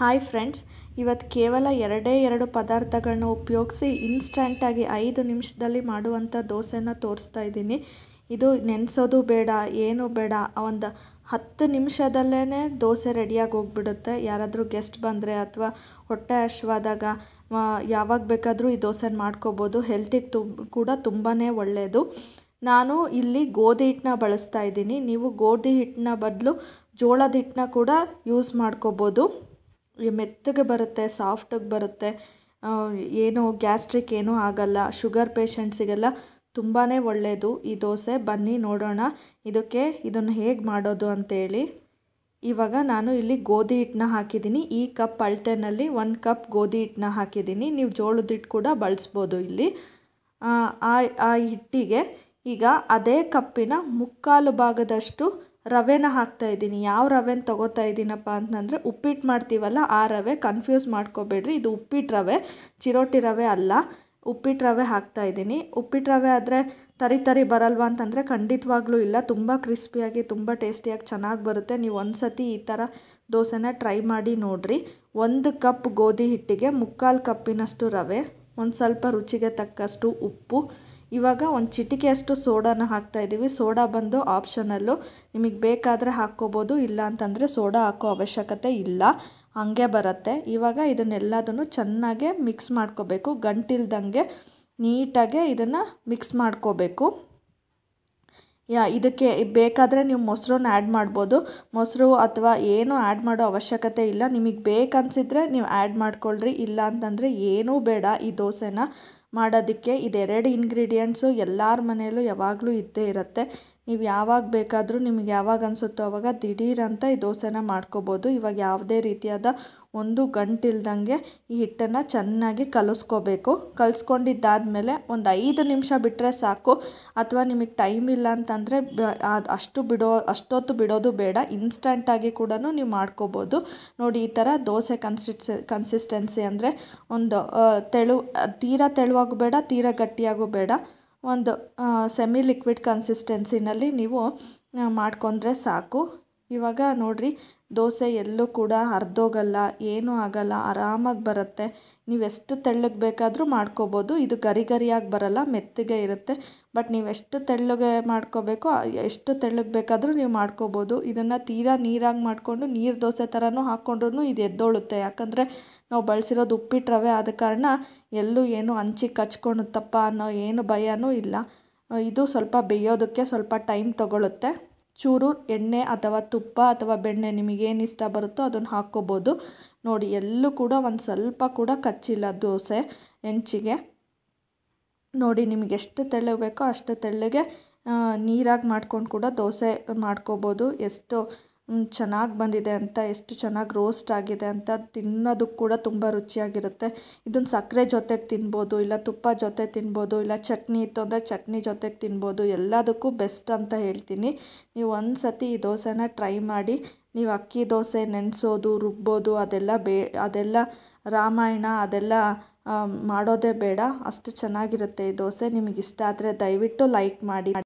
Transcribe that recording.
hi friends ಇವತ್ತು ಕೇವಲ ಎರಡೇ ಎರಡು ಪದಾರ್ಥಗಳನ್ನ ಉಪಯೋಗಿಸಿ ಇನ್ಸ್ಟಂಟಾಗಿ ಐದು ನಿಮಿಷದಲ್ಲಿ ಮಾಡುವಂಥ ದೋಸೆನ ತೋರಿಸ್ತಾ ಇದ್ದೀನಿ ಇದು ನೆನೆಸೋದು ಬೇಡ ಏನು ಬೇಡ ಒಂದು ಹತ್ತು ನಿಮಿಷದಲ್ಲೇ ದೋಸೆ ರೆಡಿಯಾಗಿ ಹೋಗ್ಬಿಡುತ್ತೆ ಯಾರಾದರೂ ಗೆಸ್ಟ್ ಬಂದರೆ ಅಥವಾ ಹೊಟ್ಟೆ ಹಶ್ವಾದಾಗ ಯಾವಾಗ ಬೇಕಾದರೂ ಈ ದೋಸೆನ ಮಾಡ್ಕೋಬೋದು ಹೆಲ್ತಿಗೆ ತು ಕೂಡ ತುಂಬಾ ಒಳ್ಳೆಯದು ನಾನು ಇಲ್ಲಿ ಗೋಧಿ ಹಿಟ್ಟನ್ನ ಬಳಸ್ತಾ ಇದ್ದೀನಿ ನೀವು ಗೋಧಿ ಹಿಟ್ಟನ್ನ ಬದಲು ಜೋಳದ ಹಿಟ್ಟನ್ನ ಕೂಡ ಯೂಸ್ ಮಾಡ್ಕೋಬೋದು ಮೆತ್ತಗೆ ಬರುತ್ತೆ ಸಾಫ್ಟಾಗಿ ಬರುತ್ತೆ ಏನೂ ಗ್ಯಾಸ್ಟ್ರಿಕ್ ಏನೂ ಆಗಲ್ಲ ಶುಗರ್ ಪೇಷಂಟ್ಸಿಗೆಲ್ಲ ತುಂಬಾ ಒಳ್ಳೆಯದು ಈ ದೋಸೆ ಬನ್ನಿ ನೋಡೋಣ ಇದಕ್ಕೆ ಇದನ್ನು ಹೇಗೆ ಮಾಡೋದು ಅಂತೇಳಿ ಇವಾಗ ನಾನು ಇಲ್ಲಿ ಗೋಧಿ ಹಿಟ್ಟನ್ನ ಹಾಕಿದ್ದೀನಿ ಈ ಕಪ್ ಅಳತೆನಲ್ಲಿ ಒಂದು ಕಪ್ ಗೋಧಿ ಹಿಟ್ಟನ್ನ ಹಾಕಿದ್ದೀನಿ ನೀವು ಜೋಳದ ಹಿಟ್ಟು ಕೂಡ ಬಳಸ್ಬೋದು ಇಲ್ಲಿ ಆ ಹಿಟ್ಟಿಗೆ ಈಗ ಅದೇ ಕಪ್ಪಿನ ಮುಕ್ಕಾಲು ಭಾಗದಷ್ಟು ರವೆನ ಹಾಕ್ತಾ ಇದ್ದೀನಿ ಯಾವ ರವೆನ ತೊಗೋತಾ ಇದ್ದೀನಪ್ಪ ಅಂತಂದರೆ ಉಪ್ಪಿಟ್ಟು ಮಾಡ್ತೀವಲ್ಲ ಆ ರವೆ ಕನ್ಫ್ಯೂಸ್ ಮಾಡ್ಕೋಬೇಡ್ರಿ ಇದು ಉಪ್ಪಿಟ್ಟು ರವೆ ಚಿರೋಟಿ ರವೆ ಅಲ್ಲ ಉಪ್ಪಿಟ್ಟು ರವೆ ಹಾಕ್ತಾ ಇದ್ದೀನಿ ಉಪ್ಪಿಟ್ಟು ರವೆ ಆದರೆ ತರಿ ತರಿ ಬರಲ್ವಾ ಅಂತಂದರೆ ಖಂಡಿತವಾಗ್ಲೂ ಇಲ್ಲ ತುಂಬ ಕ್ರಿಸ್ಪಿಯಾಗಿ ತುಂಬ ಟೇಸ್ಟಿಯಾಗಿ ಚೆನ್ನಾಗಿ ಬರುತ್ತೆ ನೀವು ಒಂದು ಸತಿ ಈ ಥರ ದೋಸೆನ ಟ್ರೈ ಮಾಡಿ ನೋಡಿರಿ ಒಂದು ಕಪ್ ಗೋಧಿ ಹಿಟ್ಟಿಗೆ ಮುಕ್ಕಾಲು ಕಪ್ಪಿನಷ್ಟು ರವೆ ಒಂದು ಸ್ವಲ್ಪ ರುಚಿಗೆ ತಕ್ಕಷ್ಟು ಉಪ್ಪು ಇವಾಗ ಒಂದು ಚಿಟಿಕೆಯಷ್ಟು ಸೋಡಾನ ಹಾಕ್ತಾ ಇದ್ದೀವಿ ಸೋಡಾ ಬಂದು ಆಪ್ಷನಲ್ಲು ನಿಮಗೆ ಬೇಕಾದರೆ ಹಾಕ್ಕೋಬೋದು ಇಲ್ಲ ಅಂತಂದರೆ ಸೋಡಾ ಹಾಕೋ ಅವಶ್ಯಕತೆ ಇಲ್ಲ ಹಾಗೆ ಬರುತ್ತೆ ಇವಾಗ ಇದನ್ನೆಲ್ಲದನ್ನು ಚೆನ್ನಾಗೆ ಮಿಕ್ಸ್ ಮಾಡ್ಕೋಬೇಕು ಗಂಟಿಲ್ದಂಗೆ ನೀಟಾಗೆ ಇದನ್ನು ಮಿಕ್ಸ್ ಮಾಡ್ಕೋಬೇಕು ಯಾ ಇದಕ್ಕೆ ಬೇಕಾದರೆ ನೀವು ಮೊಸರನ್ನ ಆ್ಯಡ್ ಮಾಡ್ಬೋದು ಮೊಸರು ಅಥವಾ ಏನೂ ಆ್ಯಡ್ ಮಾಡೋ ಅವಶ್ಯಕತೆ ಇಲ್ಲ ನಿಮಗೆ ಬೇಕನ್ಸಿದ್ರೆ ನೀವು ಆ್ಯಡ್ ಮಾಡ್ಕೊಳ್ರಿ ಇಲ್ಲ ಅಂತಂದರೆ ಏನೂ ಬೇಡ ಈ ದೋಸೆನ ಮಾಡೋದಕ್ಕೆ ಇದೆರಡು ಇಂಗ್ರೀಡಿಯೆಂಟ್ಸು ಎಲ್ಲರ ಮನೆಯಲ್ಲೂ ಯಾವಾಗಲೂ ಇದ್ದೇ ಇರುತ್ತೆ ನೀವು ಯಾವಾಗ ಬೇಕಾದರೂ ನಿಮಗೆ ಯಾವಾಗ ಅನಿಸುತ್ತೋ ಆವಾಗ ದಿಢೀರಂತ ಈ ದೋಸೆನ ಮಾಡ್ಕೋಬೋದು ಇವಾಗ ಯಾವುದೇ ರೀತಿಯಾದ ಒಂದು ಗಂಟಿಲ್ದಂಗೆ ಈ ಹಿಟ್ಟನ್ನು ಚೆನ್ನಾಗಿ ಕಲಿಸ್ಕೋಬೇಕು ಕಲಿಸ್ಕೊಂಡಿದ್ದಾದಮೇಲೆ ಒಂದು ಐದು ನಿಮಿಷ ಬಿಟ್ಟರೆ ಸಾಕು ಅಥವಾ ನಿಮಗೆ ಟೈಮ್ ಇಲ್ಲ ಅಂತಂದರೆ ಅಷ್ಟು ಬಿಡೋ ಅಷ್ಟೊತ್ತು ಬಿಡೋದು ಬೇಡ ಇನ್ಸ್ಟಂಟಾಗಿ ಕೂಡ ನೀವು ಮಾಡ್ಕೋಬೋದು ನೋಡಿ ಈ ಥರ ದೋಸೆ ಕನ್ಸಿಸ್ಟೆ ಕನ್ಸಿಸ್ಟೆನ್ಸಿ ಅಂದರೆ ಒಂದು ತೆಳು ತೀರಾ ತೆಳುವಾಗೂ ಬೇಡ ತೀರಾ ಗಟ್ಟಿಯಾಗೂ ಬೇಡ ಒಂದು ಸೆಮಿ ಲಿಕ್ವಿಡ್ ಕನ್ಸಿಸ್ಟೆನ್ಸಿನಲ್ಲಿ ನೀವು ಮಾಡ್ಕೊಂಡ್ರೆ ಸಾಕು ಇವಾಗ ನೋಡಿರಿ ದೋಸೆ ಎಲ್ಲೂ ಕೂಡ ಹರಿದೋಗಲ್ಲ ಏನೂ ಆಗಲ್ಲ ಆರಾಮಾಗಿ ಬರುತ್ತೆ ನೀವೆಷ್ಟು ತೆಳ್ಳಗೆ ಬೇಕಾದರೂ ಮಾಡ್ಕೋಬೋದು ಇದು ಗರಿ ಗರಿಯಾಗಿ ಬರಲ್ಲ ಮೆತ್ತಗೆ ಇರುತ್ತೆ ಬಟ್ ನೀವೆಷ್ಟು ತೆಳ್ಳಗೆ ಮಾಡ್ಕೋಬೇಕು ಎಷ್ಟು ತೆಳ್ಳಗೆ ಬೇಕಾದರೂ ನೀವು ಮಾಡ್ಕೋಬೋದು ಇದನ್ನು ತೀರಾ ನೀರಾಗಿ ಮಾಡಿಕೊಂಡು ನೀರು ದೋಸೆ ಥರನೂ ಹಾಕ್ಕೊಂಡ್ರೂ ಇದು ಎದ್ದೋಳುತ್ತೆ ಯಾಕಂದರೆ ನಾವು ಬಳಸಿರೋದು ಉಪ್ಪಿಟ್ಟು ರವೆ ಆದ ಕಾರಣ ಎಲ್ಲೂ ಏನು ಹಂಚಿಗೆ ಕಚ್ಕೊಳುತ್ತಪ್ಪ ಅನ್ನೋ ಏನು ಭಯನೂ ಇಲ್ಲ ಇದು ಸ್ವಲ್ಪ ಬೇಯೋದಕ್ಕೆ ಸ್ವಲ್ಪ ಟೈಮ್ ತೊಗೊಳುತ್ತೆ ಚೂರು ಎಣ್ಣೆ ಅಥವಾ ತುಪ್ಪ ಅಥವಾ ಬೆಣ್ಣೆ ನಿಮಗೇನು ಇಷ್ಟ ಬರುತ್ತೋ ಅದನ್ನು ಹಾಕ್ಕೋಬೋದು ನೋಡಿ ಎಲ್ಲೂ ಕೂಡ ಒಂದು ಸ್ವಲ್ಪ ಕೂಡ ಕಚ್ಚಿಲ್ಲ ದೋಸೆ ಹೆಂಚಿಗೆ ನೋಡಿ ನಿಮಗೆ ಎಷ್ಟು ತೆಳ್ಳಗೆ ಬೇಕೋ ಅಷ್ಟು ತೆಳ್ಳಗೆ ನೀರಾಗಿ ಮಾಡ್ಕೊಂಡು ಕೂಡ ದೋಸೆ ಮಾಡ್ಕೋಬೋದು ಎಷ್ಟು ಚೆನ್ನಾಗಿ ಬಂದಿದೆ ಅಂತ ಎಷ್ಟು ಚೆನ್ನಾಗಿ ರೋಸ್ಟ್ ಆಗಿದೆ ಅಂತ ತಿನ್ನೋದಕ್ಕೆ ಕೂಡ ತುಂಬ ರುಚಿಯಾಗಿರುತ್ತೆ ಇದನ್ನು ಸಕ್ಕರೆ ಜೊತೆಗೆ ತಿನ್ಬೋದು ಇಲ್ಲ ತುಪ್ಪ ಜೊತೆ ತಿನ್ಬೋದು ಇಲ್ಲ ಚಟ್ನಿ ಇತ್ತು ಅಂದರೆ ಚಟ್ನಿ ಜೊತೆಗೆ ತಿನ್ಬೋದು ಎಲ್ಲದಕ್ಕೂ ಬೆಸ್ಟ್ ಅಂತ ಹೇಳ್ತೀನಿ ನೀವು ಒಂದು ಸತಿ ಈ ದೋಸೆನ ಟ್ರೈ ಮಾಡಿ ನೀವು ಅಕ್ಕಿ ದೋಸೆ ನೆನೆಸೋದು ರುಬ್ಬೋದು ಅದೆಲ್ಲ ಬೇ ಅದೆಲ್ಲ ರಾಮಾಯಣ ಅದೆಲ್ಲ ಮಾಡೋದೇ ಬೇಡ ಅಷ್ಟು ಚೆನ್ನಾಗಿರುತ್ತೆ ಈ ದೋಸೆ ನಿಮಗಿಷ್ಟ ಆದರೆ ದಯವಿಟ್ಟು ಲೈಕ್ ಮಾಡಿ